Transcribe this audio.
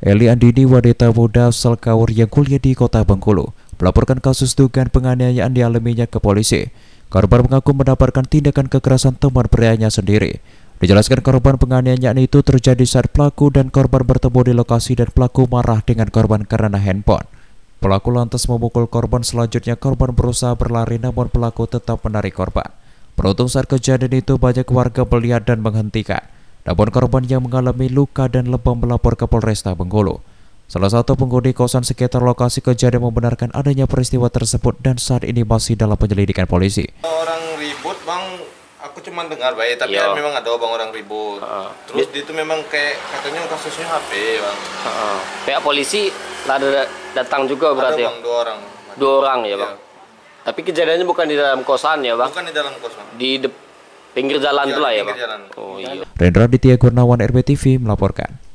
Eli Andini, wanita muda asal Kaur yang kuliah di kota Bengkulu, melaporkan kasus dugaan penganiayaan dialaminya ke polisi. Korban mengaku mendapatkan tindakan kekerasan teman prianya sendiri. Dijelaskan korban penganiayaan itu terjadi saat pelaku dan korban bertemu di lokasi dan pelaku marah dengan korban karena handphone. Pelaku lantas memukul korban selanjutnya korban berusaha berlari namun pelaku tetap menarik korban. Beruntung saat kejadian itu banyak warga melihat dan menghentikan. Namun korban yang mengalami luka dan lebam melapor ke Polresta Bengkulu. Salah satu penghuni kosan sekitar lokasi kejadian membenarkan adanya peristiwa tersebut dan saat ini masih dalam penyelidikan polisi. Orang ribut bang, aku cuma dengar baik, tapi ya. memang ada bang orang ribut. Uh, Terus di itu memang kayak katanya kasusnya HP bang. Uh, Pihak polisi ada datang juga berarti. Ada ya? bang dua orang. Dua orang ya bang. Ya. Tapi kejadiannya bukan di dalam kosan ya bang? Bukan di dalam kosan. Di de- pinggir jalan iya, ya, ya bang. Jalan. Oh iya. Rendra Ditya Gurnawan, RBTV melaporkan.